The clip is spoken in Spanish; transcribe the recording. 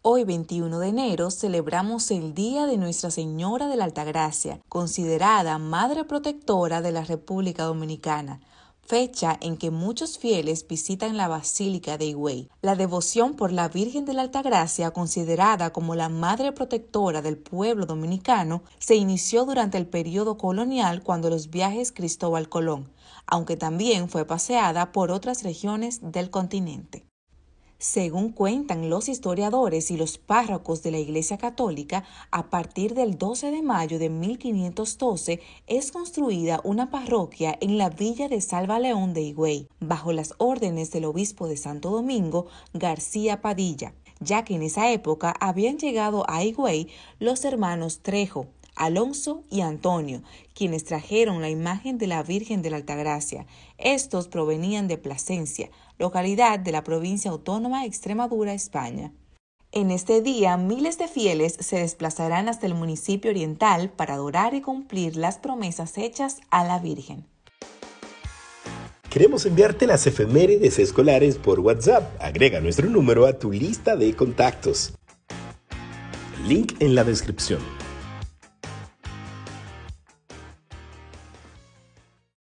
Hoy 21 de enero celebramos el Día de Nuestra Señora de la Altagracia, considerada Madre Protectora de la República Dominicana, fecha en que muchos fieles visitan la Basílica de Higüey. La devoción por la Virgen de la Altagracia, considerada como la Madre Protectora del pueblo dominicano, se inició durante el periodo colonial cuando los viajes Cristóbal Colón, aunque también fue paseada por otras regiones del continente. Según cuentan los historiadores y los párrocos de la Iglesia Católica, a partir del 12 de mayo de 1512 es construida una parroquia en la villa de Salva León de Higüey, bajo las órdenes del obispo de Santo Domingo, García Padilla, ya que en esa época habían llegado a Higüey los hermanos Trejo, Alonso y Antonio, quienes trajeron la imagen de la Virgen de la Altagracia. Estos provenían de Plasencia, localidad de la provincia autónoma Extremadura, España. En este día, miles de fieles se desplazarán hasta el municipio oriental para adorar y cumplir las promesas hechas a la Virgen. Queremos enviarte las efemérides escolares por WhatsApp. Agrega nuestro número a tu lista de contactos. Link en la descripción.